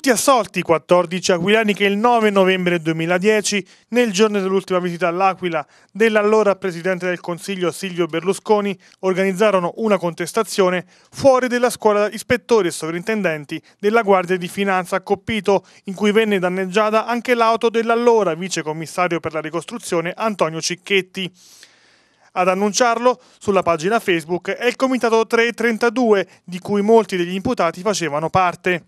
Tutti assolti i 14 aquilani che il 9 novembre 2010, nel giorno dell'ultima visita all'Aquila dell'allora presidente del Consiglio Silvio Berlusconi, organizzarono una contestazione fuori della scuola ispettori e sovrintendenti della Guardia di Finanza a Coppito, in cui venne danneggiata anche l'auto dell'allora vice commissario per la ricostruzione Antonio Cicchetti. Ad annunciarlo sulla pagina Facebook è il Comitato 332, di cui molti degli imputati facevano parte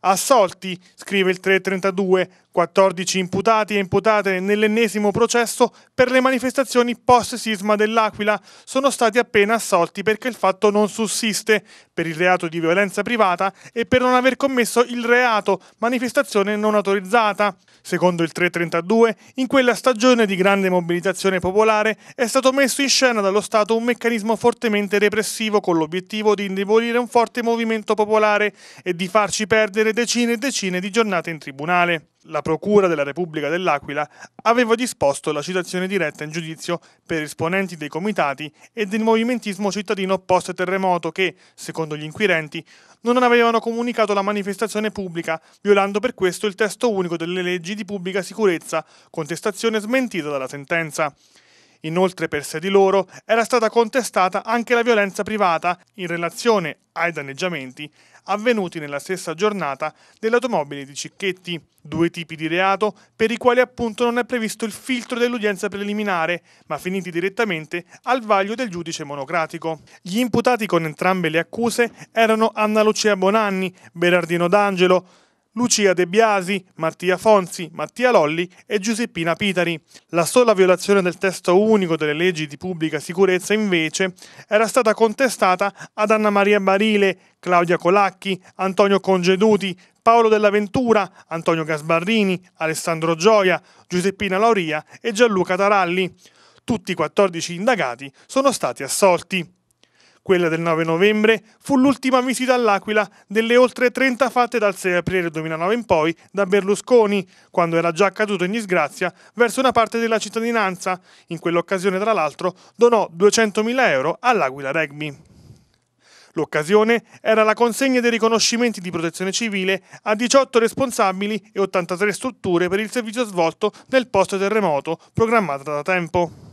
assolti, scrive il 332, 14 imputati e imputate nell'ennesimo processo per le manifestazioni post-sisma dell'Aquila sono stati appena assolti perché il fatto non sussiste, per il reato di violenza privata e per non aver commesso il reato manifestazione non autorizzata. Secondo il 332, in quella stagione di grande mobilitazione popolare è stato messo in scena dallo Stato un meccanismo fortemente repressivo con l'obiettivo di indebolire un forte movimento popolare e di farci perdere decine e decine di giornate in tribunale la Procura della Repubblica dell'Aquila aveva disposto la citazione diretta in giudizio per esponenti dei comitati e del movimentismo cittadino post-terremoto che, secondo gli inquirenti, non avevano comunicato la manifestazione pubblica, violando per questo il testo unico delle leggi di pubblica sicurezza, contestazione smentita dalla sentenza. Inoltre per sé di loro era stata contestata anche la violenza privata in relazione ai danneggiamenti avvenuti nella stessa giornata dell'automobile di Cicchetti, due tipi di reato per i quali appunto non è previsto il filtro dell'udienza preliminare, ma finiti direttamente al vaglio del giudice monocratico. Gli imputati con entrambe le accuse erano Anna Lucia Bonanni, Berardino D'Angelo, Lucia De Biasi, Mattia Fonzi, Mattia Lolli e Giuseppina Pitari. La sola violazione del testo unico delle leggi di pubblica sicurezza, invece, era stata contestata ad Anna Maria Barile, Claudia Colacchi, Antonio Congeduti, Paolo Della Ventura, Antonio Gasbarrini, Alessandro Gioia, Giuseppina Lauria e Gianluca Taralli. Tutti i 14 indagati sono stati assolti. Quella del 9 novembre fu l'ultima visita all'Aquila delle oltre 30 fatte dal 6 aprile 2009 in poi da Berlusconi, quando era già caduto in disgrazia verso una parte della cittadinanza. In quell'occasione, tra l'altro, donò 200.000 euro all'Aquila Rugby. L'occasione era la consegna dei riconoscimenti di protezione civile a 18 responsabili e 83 strutture per il servizio svolto nel post terremoto programmata da tempo.